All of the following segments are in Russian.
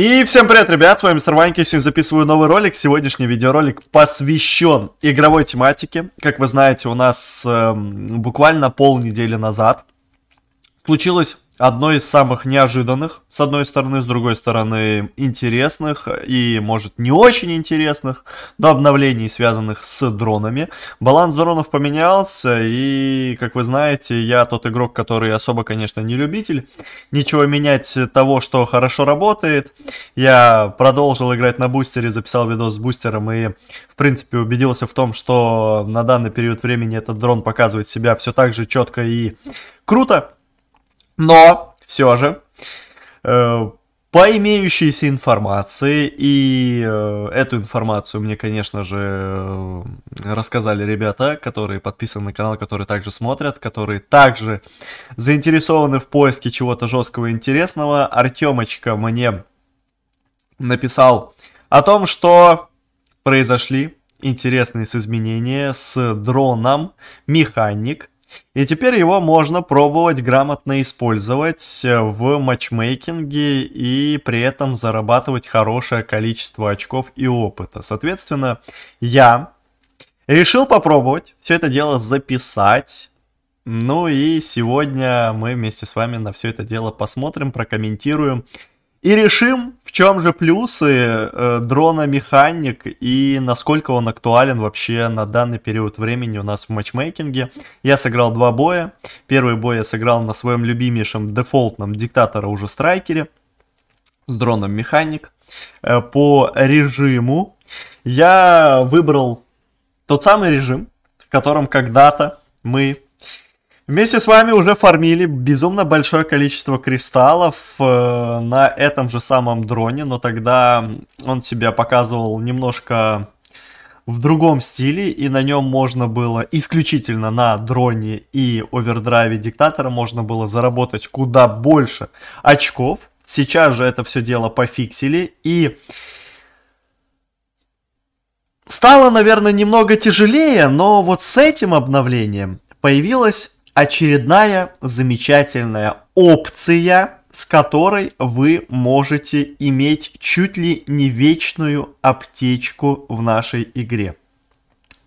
И всем привет, ребят, с вами Мистер Ванька, сегодня записываю новый ролик. Сегодняшний видеоролик посвящен игровой тематике. Как вы знаете, у нас э, буквально полнедели назад случилось одно из самых неожиданных, с одной стороны, с другой стороны, интересных и, может, не очень интересных, но обновлений, связанных с дронами. Баланс дронов поменялся, и, как вы знаете, я тот игрок, который особо, конечно, не любитель. Ничего менять того, что хорошо работает. Я продолжил играть на бустере, записал видос с бустером и, в принципе, убедился в том, что на данный период времени этот дрон показывает себя все так же четко и круто. Но все же, э, по имеющейся информации, и э, эту информацию мне, конечно же, э, рассказали ребята, которые подписаны на канал, которые также смотрят, которые также заинтересованы в поиске чего-то жесткого и интересного. Артемочка мне написал о том, что произошли интересные изменения с дроном Механик, и теперь его можно пробовать грамотно использовать э, в матчмейкинге и при этом зарабатывать хорошее количество очков и опыта. Соответственно, я решил попробовать все это дело записать. Ну и сегодня мы вместе с вами на все это дело посмотрим, прокомментируем и решим, в чем же плюсы э, дрона механик и насколько он актуален вообще на данный период времени у нас в матчмейкинге? Я сыграл два боя. Первый бой я сыграл на своем любимейшем дефолтном диктатора уже страйкере с дроном механик. Э, по режиму я выбрал тот самый режим, в котором когда-то мы Вместе с вами уже фармили безумно большое количество кристаллов э, на этом же самом дроне, но тогда он себя показывал немножко в другом стиле, и на нем можно было исключительно на дроне и овердрайве диктатора можно было заработать куда больше очков. Сейчас же это все дело пофиксили, и стало, наверное, немного тяжелее, но вот с этим обновлением появилась очередная замечательная опция, с которой вы можете иметь чуть ли не вечную аптечку в нашей игре.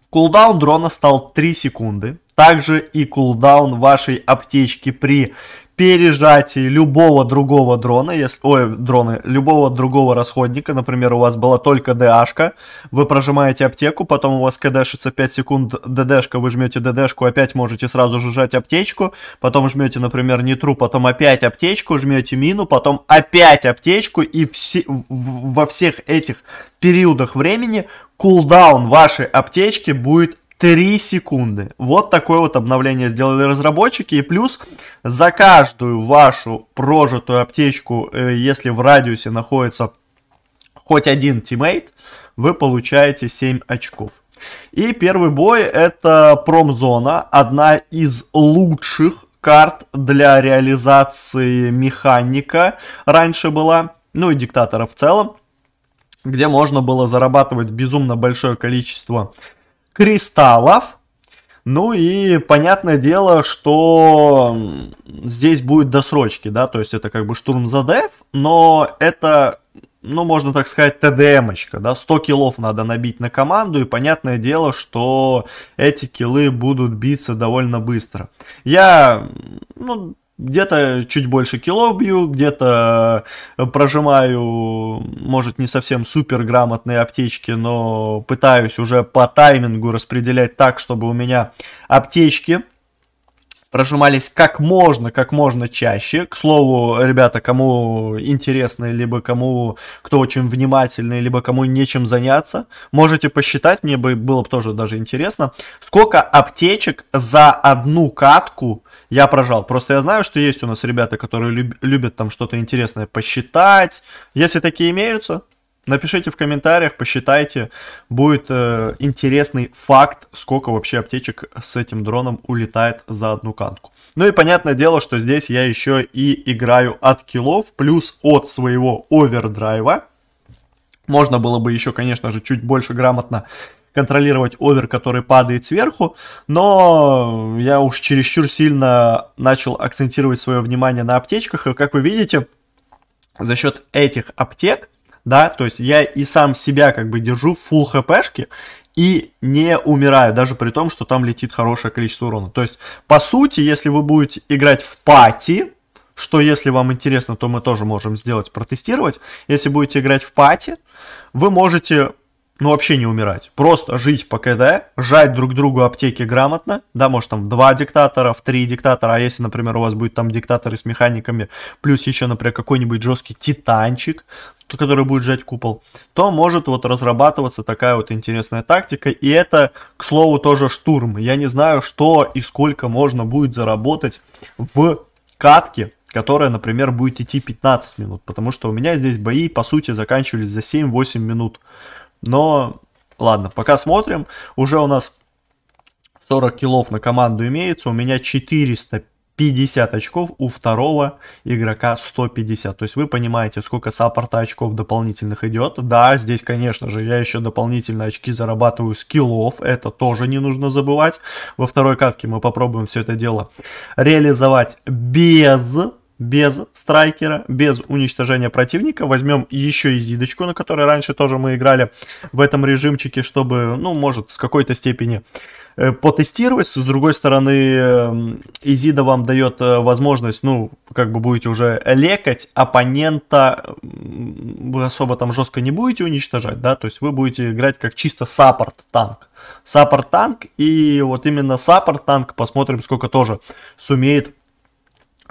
Кулдаун дрона стал 3 секунды. Также и кулдаун вашей аптечки при пережатии любого другого дрона, если, ой, дроны любого другого расходника, например, у вас была только ДАшка, вы прожимаете аптеку, потом у вас кдшится 5 секунд ДДшка, вы жмете ДДшку, опять можете сразу же жать аптечку, потом жмете, например, нитру, потом опять аптечку, жмете мину, потом опять аптечку, и все, во всех этих периодах времени кулдаун вашей аптечки будет 3 секунды. Вот такое вот обновление сделали разработчики. И плюс за каждую вашу прожитую аптечку, э, если в радиусе находится хоть один тиммейт, вы получаете 7 очков. И первый бой это промзона, одна из лучших карт для реализации механика раньше была, ну и диктатора в целом, где можно было зарабатывать безумно большое количество кристаллов. Ну и понятное дело, что здесь будет досрочки, да, то есть это как бы штурм за деф, но это, ну можно так сказать, ТДМочка, да, 100 киллов надо набить на команду, и понятное дело, что эти киллы будут биться довольно быстро. Я, ну, где-то чуть больше кило бью, где-то э, прожимаю, может, не совсем супер грамотные аптечки, но пытаюсь уже по таймингу распределять так, чтобы у меня аптечки прожимались как можно, как можно чаще. К слову, ребята, кому интересно, либо кому, кто очень внимательный, либо кому нечем заняться, можете посчитать, мне бы было бы тоже даже интересно, сколько аптечек за одну катку я прожал. Просто я знаю, что есть у нас ребята, которые люб любят там что-то интересное посчитать. Если такие имеются, Напишите в комментариях, посчитайте, будет э, интересный факт, сколько вообще аптечек с этим дроном улетает за одну канку. Ну и понятное дело, что здесь я еще и играю от киллов, плюс от своего овердрайва. Можно было бы еще, конечно же, чуть больше грамотно контролировать овер, который падает сверху, но я уж чересчур сильно начал акцентировать свое внимание на аптечках, и как вы видите, за счет этих аптек – да, то есть я и сам себя как бы держу в фул хпшке и не умираю, даже при том, что там летит хорошее количество урона. То есть, по сути, если вы будете играть в пати, что если вам интересно, то мы тоже можем сделать, протестировать. Если будете играть в пати, вы можете ну, вообще не умирать. Просто жить по КД, жать друг другу аптеки грамотно, да, может, там, два диктатора, три диктатора, а если, например, у вас будет там диктаторы с механиками, плюс еще, например, какой-нибудь жесткий титанчик, который будет сжать купол, то может вот разрабатываться такая вот интересная тактика. И это, к слову, тоже штурм. Я не знаю, что и сколько можно будет заработать в катке, которая, например, будет идти 15 минут. Потому что у меня здесь бои, по сути, заканчивались за 7-8 минут. Но ладно, пока смотрим. Уже у нас 40 килов на команду имеется. У меня 400 50 очков у второго игрока 150. То есть вы понимаете, сколько саппорта очков дополнительных идет. Да, здесь, конечно же, я еще дополнительно очки зарабатываю скиллов. Это тоже не нужно забывать. Во второй катке мы попробуем все это дело реализовать без без страйкера, без уничтожения противника. Возьмем еще и зидочку, на которой раньше тоже мы играли в этом режимчике, чтобы, ну, может, с какой-то степени Э, потестировать. С другой стороны, эм, Изида вам дает э, возможность, ну, как бы будете уже лекать, оппонента вы особо там жестко не будете уничтожать, да, то есть вы будете играть как чисто саппорт-танк. Саппорт-танк и вот именно саппорт-танк, посмотрим, сколько тоже сумеет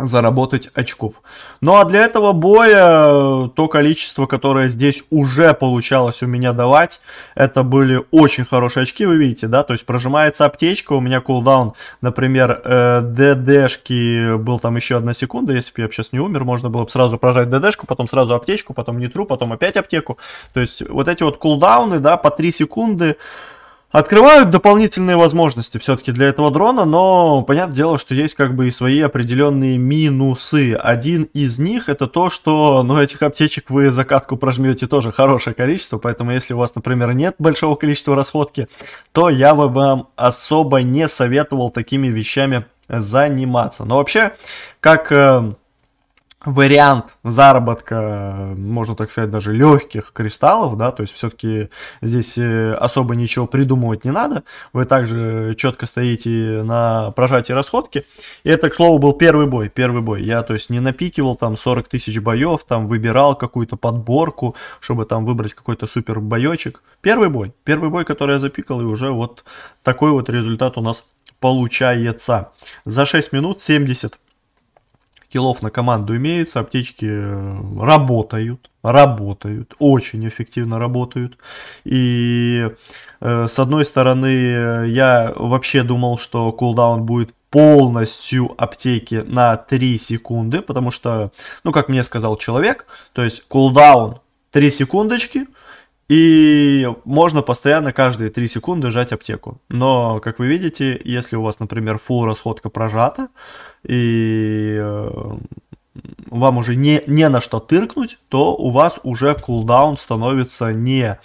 заработать очков. Ну а для этого боя э, то количество, которое здесь уже получалось у меня давать, это были очень хорошие очки, вы видите, да, то есть прожимается аптечка, у меня кулдаун, например, э, ДДшки, был там еще одна секунда, если бы я сейчас не умер, можно было бы сразу прожать ДДшку, потом сразу аптечку, потом нетру, потом опять аптеку, то есть вот эти вот кулдауны, да, по 3 секунды, Открывают дополнительные возможности все-таки для этого дрона, но понятное дело, что есть как бы и свои определенные минусы. Один из них это то, что ну, этих аптечек вы закатку прожмете тоже хорошее количество, поэтому если у вас, например, нет большого количества расходки, то я бы вам особо не советовал такими вещами заниматься. Но вообще, как э, вариант заработка, можно так сказать, даже легких кристаллов, да, то есть все-таки здесь э, особо ничего придумывать не надо, вы также четко стоите на прожатии расходки, и это, к слову, был первый бой, первый бой, я, то есть, не напикивал там 40 тысяч боев, там выбирал какую-то подборку, чтобы там выбрать какой-то супер боечек, первый бой, первый бой, который я запикал, и уже вот такой вот результат у нас получается. За 6 минут 70 Скиллов на команду имеется, аптечки э, работают, работают, очень эффективно работают. И э, с одной стороны, э, я вообще думал, что кулдаун будет полностью аптеки на 3 секунды, потому что, ну, как мне сказал человек, то есть кулдаун 3 секундочки – и можно постоянно каждые 3 секунды жать аптеку. Но, как вы видите, если у вас, например, full расходка прожата, и э, вам уже не, не на что тыркнуть, то у вас уже кулдаун становится не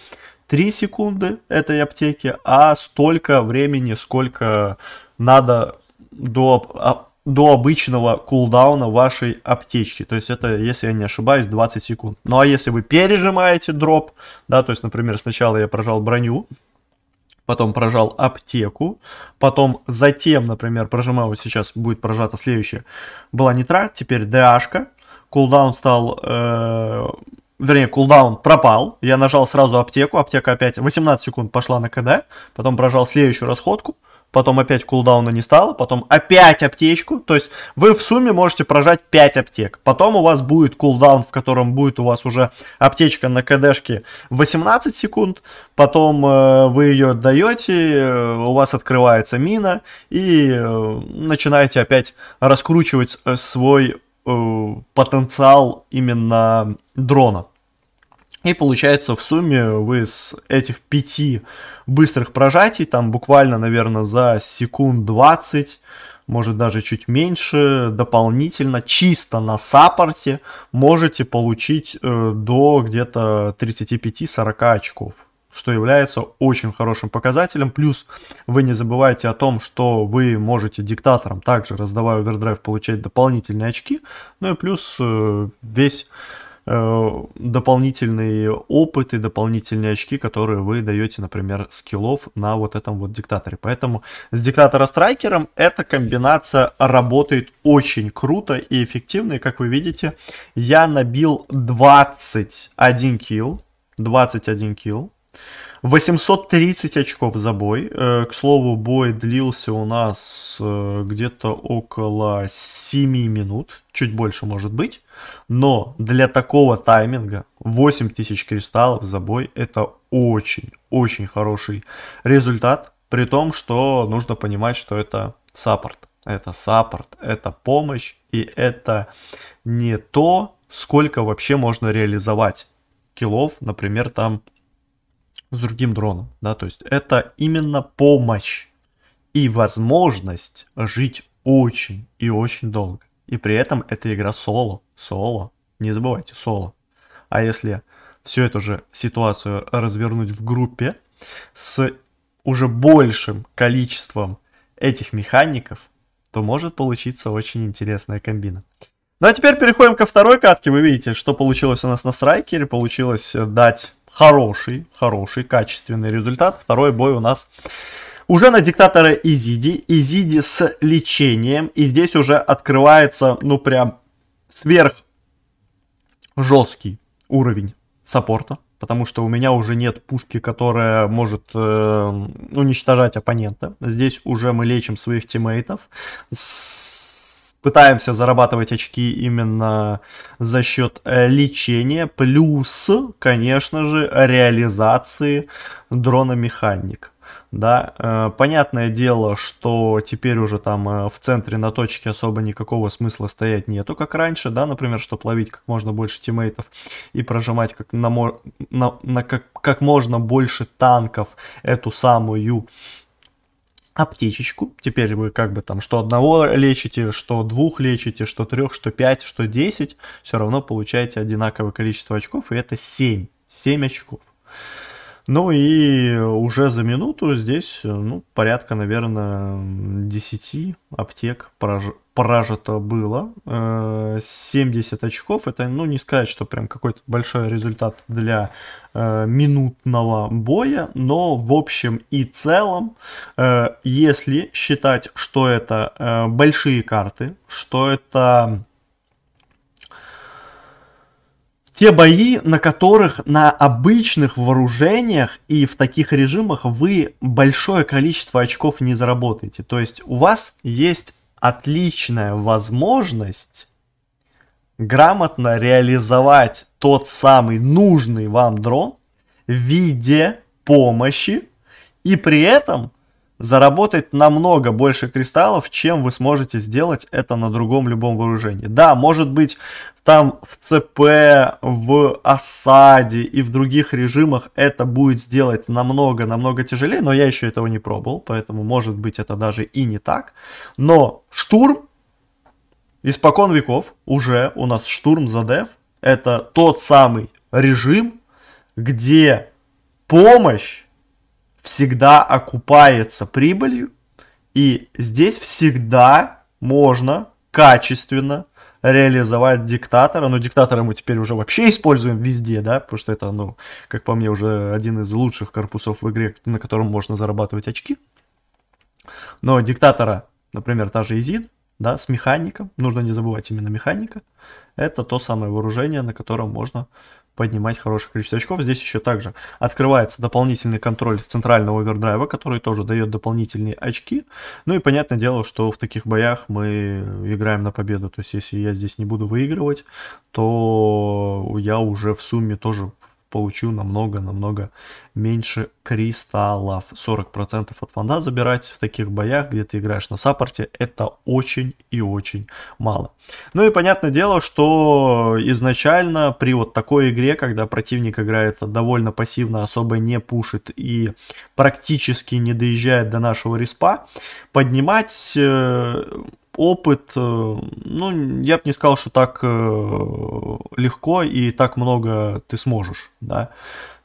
3 секунды этой аптеки, а столько времени, сколько надо до а, до обычного кулдауна вашей аптечки. То есть это, если я не ошибаюсь, 20 секунд. Ну а если вы пережимаете дроп, да, то есть, например, сначала я прожал броню, потом прожал аптеку, потом затем, например, прожимаю, вот сейчас будет прожата следующая, была нитра, теперь дряжка, кулдаун стал, э, вернее, кулдаун пропал, я нажал сразу аптеку, аптека опять 18 секунд пошла на КД, потом прожал следующую расходку, потом опять кулдауна не стало, потом опять аптечку. То есть вы в сумме можете прожать 5 аптек. Потом у вас будет кулдаун, в котором будет у вас уже аптечка на КДшке 18 секунд. Потом э, вы ее отдаете, э, у вас открывается мина и э, начинаете опять раскручивать э, свой э, потенциал именно дрона. И получается в сумме вы с этих пяти быстрых прожатий, там буквально, наверное, за секунд 20, может даже чуть меньше, дополнительно, чисто на саппорте можете получить э, до где-то 35-40 очков что является очень хорошим показателем. Плюс вы не забывайте о том, что вы можете диктатором также, раздавая овердрайв, получать дополнительные очки. Ну и плюс э, весь Э, дополнительные опыты, дополнительные очки, которые вы даете, например, скиллов на вот этом вот диктаторе. Поэтому с диктатора-страйкером эта комбинация работает очень круто и эффективно. И как вы видите, я набил 21 килл. 21 килл. 830 очков за бой. Э, к слову, бой длился у нас э, где-то около 7 минут, чуть больше может быть. Но для такого тайминга 8000 кристаллов за бой это очень-очень хороший результат. При том, что нужно понимать, что это саппорт. Это саппорт, это помощь и это не то, сколько вообще можно реализовать киллов, например, там с другим дроном. Да? То есть это именно помощь и возможность жить очень и очень долго. И при этом это игра соло соло. Не забывайте, соло. А если всю эту же ситуацию развернуть в группе с уже большим количеством этих механиков, то может получиться очень интересная комбина. Ну а теперь переходим ко второй катке. Вы видите, что получилось у нас на страйкере. Получилось э, дать хороший, хороший, качественный результат. Второй бой у нас уже на диктатора Изиди. Изиди с лечением. И здесь уже открывается, ну прям сверх жесткий уровень саппорта, потому что у меня уже нет пушки, которая может э, ну, уничтожать оппонента. Здесь уже мы лечим своих тиммейтов, с... пытаемся зарабатывать очки именно за счет э, лечения, плюс, конечно же, реализации дрона-механик. Да, э, понятное дело, что теперь уже там э, в центре на точке особо никакого смысла стоять нету, как раньше, да, например, чтобы ловить как можно больше тиммейтов и прожимать как, на, на, на как, как можно больше танков эту самую аптечечку. Теперь вы как бы там что одного лечите, что двух лечите, что трех, что пять, что десять, все равно получаете одинаковое количество очков, и это семь, семь очков. Ну и уже за минуту здесь ну, порядка, наверное, 10 аптек прож... прожито было. 70 э, очков. Это, ну, не сказать, что прям какой-то большой результат для э, минутного боя. Но в общем и целом, э, если считать, что это большие карты, что это те бои, на которых на обычных вооружениях и в таких режимах вы большое количество очков не заработаете. То есть у вас есть отличная возможность грамотно реализовать тот самый нужный вам дрон в виде помощи и при этом заработать намного больше кристаллов, чем вы сможете сделать это на другом любом вооружении. Да, может быть, там в ЦП, в осаде и в других режимах это будет сделать намного-намного тяжелее, но я еще этого не пробовал, поэтому может быть это даже и не так. Но штурм, испокон веков, уже у нас штурм за деф, это тот самый режим, где помощь всегда окупается прибылью, и здесь всегда можно качественно реализовать диктатора. Но ну, диктатора мы теперь уже вообще используем везде, да, потому что это, ну, как по мне, уже один из лучших корпусов в игре, на котором можно зарабатывать очки. Но диктатора, например, та же Изид, да, с механиком, нужно не забывать именно механика, это то самое вооружение, на котором можно поднимать хорошее количество очков. Здесь еще также открывается дополнительный контроль центрального овердрайва, который тоже дает дополнительные очки. Ну и понятное дело, что в таких боях мы играем на победу. То есть если я здесь не буду выигрывать, то я уже в сумме тоже получу намного-намного меньше кристаллов. 40% от фонда забирать в таких боях, где ты играешь на саппорте, это очень и очень мало. Ну и понятное дело, что изначально при вот такой игре, когда противник играет довольно пассивно, особо не пушит и практически не доезжает до нашего респа, поднимать э, опыт, э, ну, я бы не сказал, что так э, легко и так много ты сможешь, да.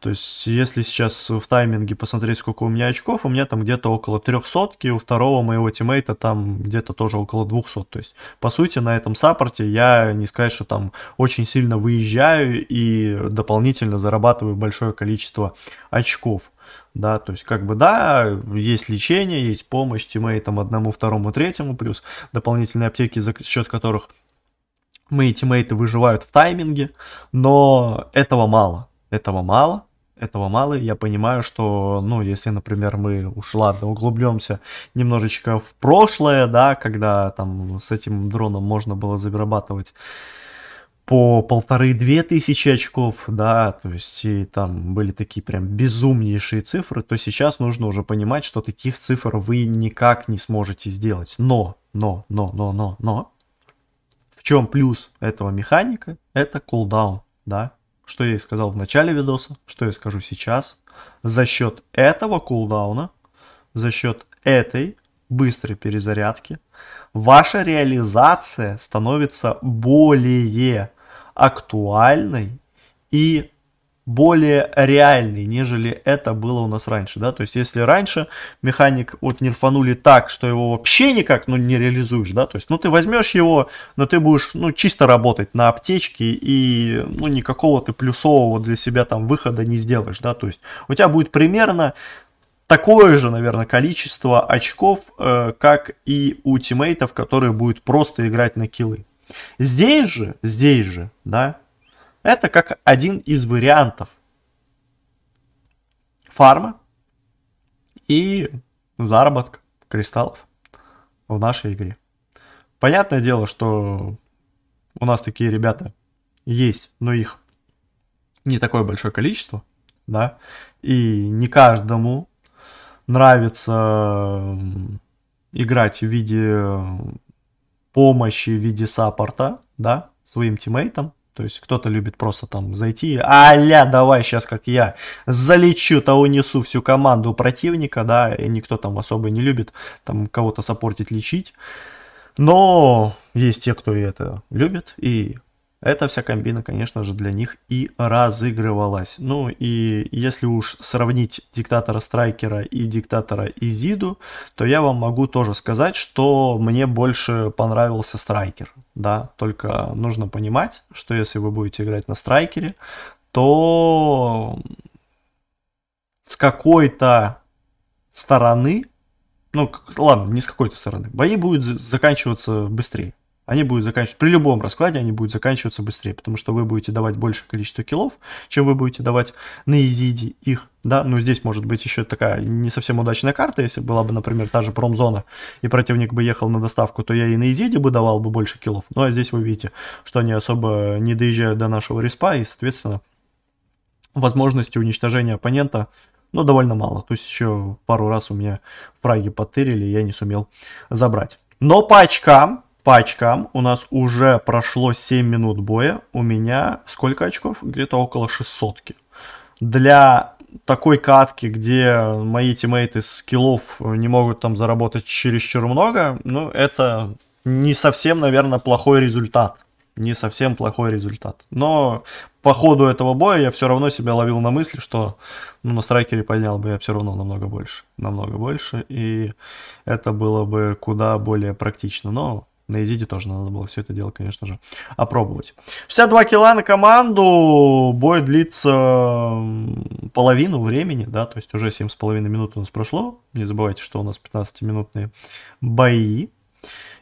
То есть, если сейчас в тайминге посмотреть, сколько у меня очков, у меня там где-то около 300, у второго моего тиммейта там где-то тоже около двухсот. То есть, по сути, на этом саппорте я не сказать, что там очень сильно выезжаю и дополнительно зарабатываю большое количество очков да, то есть как бы да, есть лечение, есть помощь тиммейтам одному, второму, третьему, плюс дополнительные аптеки, за счет которых мы мои тиммейты выживают в тайминге, но этого мало, этого мало, этого мало, и я понимаю, что, ну, если, например, мы ушла да углубленся немножечко в прошлое, да, когда там с этим дроном можно было зарабатывать по полторы-две тысячи очков, да, то есть и там были такие прям безумнейшие цифры, то сейчас нужно уже понимать, что таких цифр вы никак не сможете сделать. Но, но, но, но, но, но, в чем плюс этого механика? Это кулдаун, да, что я и сказал в начале видоса, что я скажу сейчас. За счет этого кулдауна, за счет этой быстрой перезарядки, ваша реализация становится более актуальной и более реальный, нежели это было у нас раньше, да, то есть если раньше механик вот нерфанули так, что его вообще никак, ну, не реализуешь, да, то есть, ну, ты возьмешь его, но ты будешь, ну, чисто работать на аптечке и, ну, никакого ты плюсового для себя там выхода не сделаешь, да, то есть у тебя будет примерно такое же, наверное, количество очков, э, как и у тиммейтов, которые будут просто играть на киллы. Здесь же, здесь же, да, это как один из вариантов фарма и заработка кристаллов в нашей игре. Понятное дело, что у нас такие ребята есть, но их не такое большое количество, да, и не каждому нравится играть в виде помощи в виде саппорта, да, своим тиммейтам, то есть кто-то любит просто там зайти, аля, давай сейчас как я залечу-то унесу всю команду противника, да, и никто там особо не любит там кого-то саппортить, лечить. Но есть те, кто это любит, и эта вся комбина, конечно же, для них и разыгрывалась. Ну и если уж сравнить диктатора Страйкера и диктатора Изиду, то я вам могу тоже сказать, что мне больше понравился Страйкер. Да, только нужно понимать, что если вы будете играть на Страйкере, то с какой-то стороны, ну ладно, не с какой-то стороны, бои будут заканчиваться быстрее они будут заканчиваться, при любом раскладе они будут заканчиваться быстрее, потому что вы будете давать большее количество киллов, чем вы будете давать на изиде их, да, ну здесь может быть еще такая не совсем удачная карта, если была бы, например, та же промзона, и противник бы ехал на доставку, то я и на изиде бы давал бы больше киллов, ну а здесь вы видите, что они особо не доезжают до нашего респа, и, соответственно, возможности уничтожения оппонента но ну, довольно мало. То есть еще пару раз у меня фраги потырили, я не сумел забрать. Но по очкам по очкам у нас уже прошло 7 минут боя. У меня сколько очков? Где-то около 600. Для такой катки, где мои тиммейты скиллов не могут там заработать чересчур много, ну, это не совсем, наверное, плохой результат. Не совсем плохой результат. Но по ходу этого боя я все равно себя ловил на мысли, что ну, на страйкере поднял бы я все равно намного больше. Намного больше. И это было бы куда более практично. Но на изиде тоже надо было все это дело, конечно же, опробовать. 62 кила на команду. Бой длится половину времени, да, то есть уже 7,5 минут у нас прошло. Не забывайте, что у нас 15-минутные бои.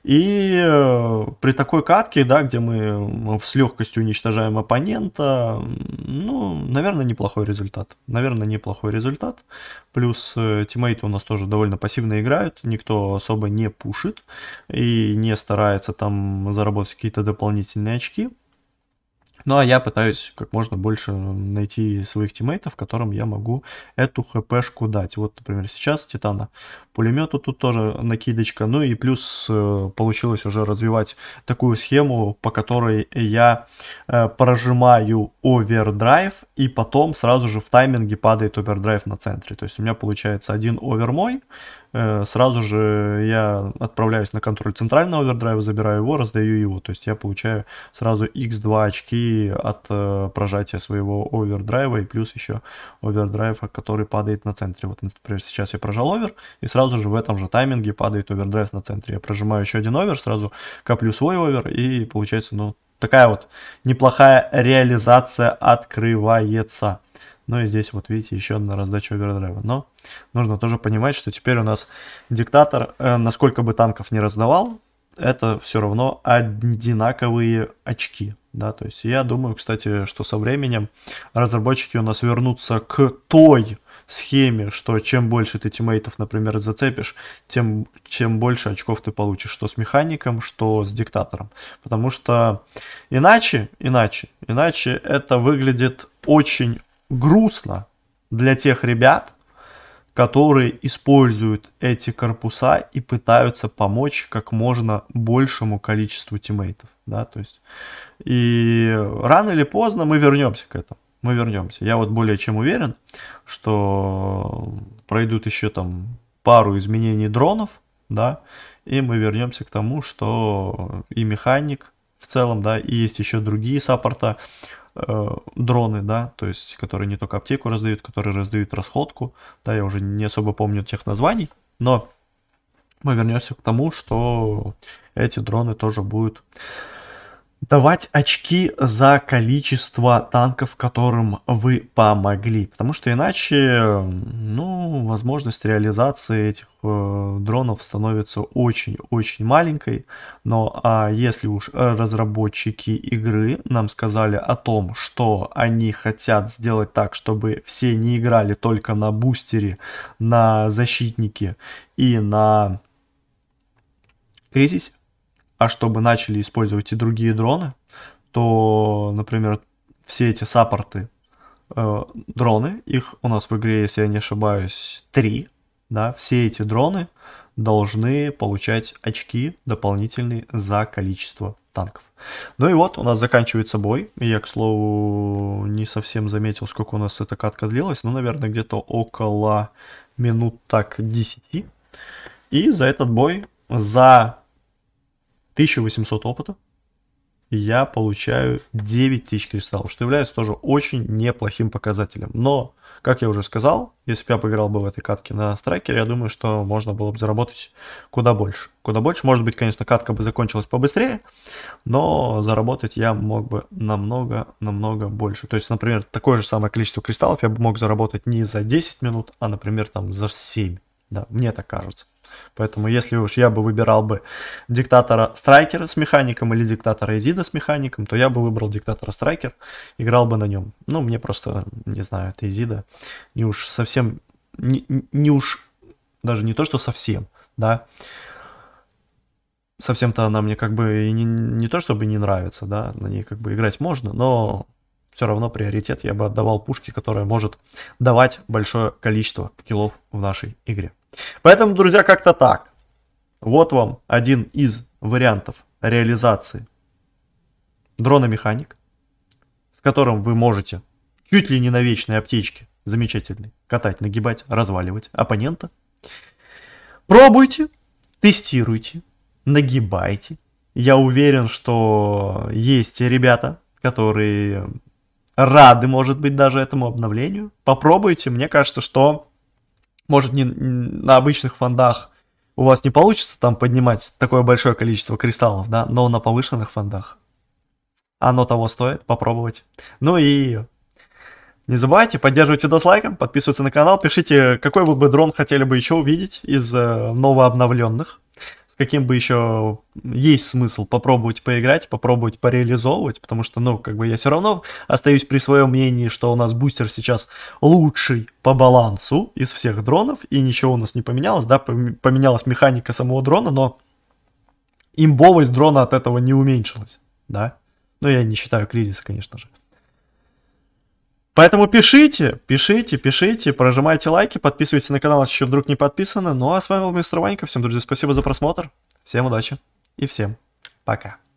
И э, при такой катке, да, где мы э, с легкостью уничтожаем оппонента, ну, наверное, неплохой результат. Наверное, неплохой результат. Плюс э, тиммейты у нас тоже довольно пассивно играют, никто особо не пушит и не старается там заработать какие-то дополнительные очки. Ну а я пытаюсь как можно больше найти своих тиммейтов, которым я могу эту хпшку дать. Вот, например, сейчас Титана пулемету тут тоже накидочка. Ну и плюс э, получилось уже развивать такую схему, по которой я э, прожимаю овердрайв и потом сразу же в тайминге падает овердрайв на центре. То есть у меня получается один овер мой, Э, сразу же я отправляюсь на контроль центрального овердрайва, забираю его, раздаю его. То есть я получаю сразу x2 очки от э, прожатия своего овердрайва и плюс еще овердрайв, который падает на центре. Вот, например, сейчас я прожал овер, и сразу же в этом же тайминге падает овердрайв на центре. Я прожимаю еще один овер, сразу коплю свой овер, и получается, ну, такая вот неплохая реализация открывается. Ну и здесь вот видите еще одна раздача овердрайва. Но нужно тоже понимать, что теперь у нас диктатор, э, насколько бы танков не раздавал, это все равно одинаковые очки. Да, то есть я думаю, кстати, что со временем разработчики у нас вернутся к той схеме, что чем больше ты тиммейтов, например, зацепишь, тем чем больше очков ты получишь, что с механиком, что с диктатором. Потому что иначе, иначе, иначе это выглядит очень грустно для тех ребят, которые используют эти корпуса и пытаются помочь как можно большему количеству тиммейтов, да, то есть и рано или поздно мы вернемся к этому, мы вернемся. Я вот более чем уверен, что пройдут еще там пару изменений дронов, да, и мы вернемся к тому, что и механик в целом, да, и есть еще другие саппорта, Э, дроны, да, то есть, которые не только аптеку раздают, которые раздают расходку, да, я уже не особо помню тех названий, но мы вернемся к тому, что эти дроны тоже будут давать очки за количество танков, которым вы помогли. Потому что иначе, ну, возможность реализации этих э, дронов становится очень-очень маленькой. Но а если уж разработчики игры нам сказали о том, что они хотят сделать так, чтобы все не играли только на бустере, на защитнике и на кризис, а чтобы начали использовать и другие дроны, то, например, все эти саппорты э, дроны, их у нас в игре, если я не ошибаюсь, три, да, все эти дроны должны получать очки дополнительные за количество танков. Ну и вот у нас заканчивается бой. Я, к слову, не совсем заметил, сколько у нас эта катка длилась. Ну, наверное, где-то около минут так 10. И за этот бой, за 1800 опыта, я получаю 9000 кристаллов, что является тоже очень неплохим показателем. Но, как я уже сказал, если бы я поиграл бы в этой катке на страйкере, я думаю, что можно было бы заработать куда больше. Куда больше, может быть, конечно, катка бы закончилась побыстрее, но заработать я мог бы намного-намного больше. То есть, например, такое же самое количество кристаллов я бы мог заработать не за 10 минут, а, например, там за 7. Да, мне так кажется. Поэтому если уж я бы выбирал бы диктатора Страйкера с механиком или диктатора Изида с механиком, то я бы выбрал диктатора Страйкер, играл бы на нем. Ну, мне просто, не знаю, это Изида не уж совсем, не, не уж, даже не то, что совсем, да, совсем-то она мне как бы и не, не то чтобы не нравится, да, на ней как бы играть можно, но все равно приоритет я бы отдавал пушке, которая может давать большое количество килов в нашей игре. Поэтому, друзья, как-то так. Вот вам один из вариантов реализации дрона-механик, с которым вы можете чуть ли не на вечной аптечке, замечательный, катать, нагибать, разваливать оппонента. Пробуйте, тестируйте, нагибайте. Я уверен, что есть ребята, которые рады, может быть, даже этому обновлению. Попробуйте, мне кажется, что, может, не, на обычных фондах у вас не получится там поднимать такое большое количество кристаллов, да, но на повышенных фондах оно того стоит, попробовать. Ну и не забывайте поддерживать видос лайком, подписываться на канал, пишите, какой вы бы дрон хотели бы еще увидеть из э, новообновленных каким бы еще есть смысл попробовать поиграть, попробовать пореализовывать, потому что, ну, как бы я все равно остаюсь при своем мнении, что у нас бустер сейчас лучший по балансу из всех дронов, и ничего у нас не поменялось, да, поменялась механика самого дрона, но имбовость дрона от этого не уменьшилась, да. Ну, я не считаю кризис, конечно же. Поэтому пишите, пишите, пишите, прожимайте лайки, подписывайтесь на канал, если еще вдруг не подписаны. Ну а с вами был Мистер Ванька. Всем, друзья, спасибо за просмотр. Всем удачи и всем пока.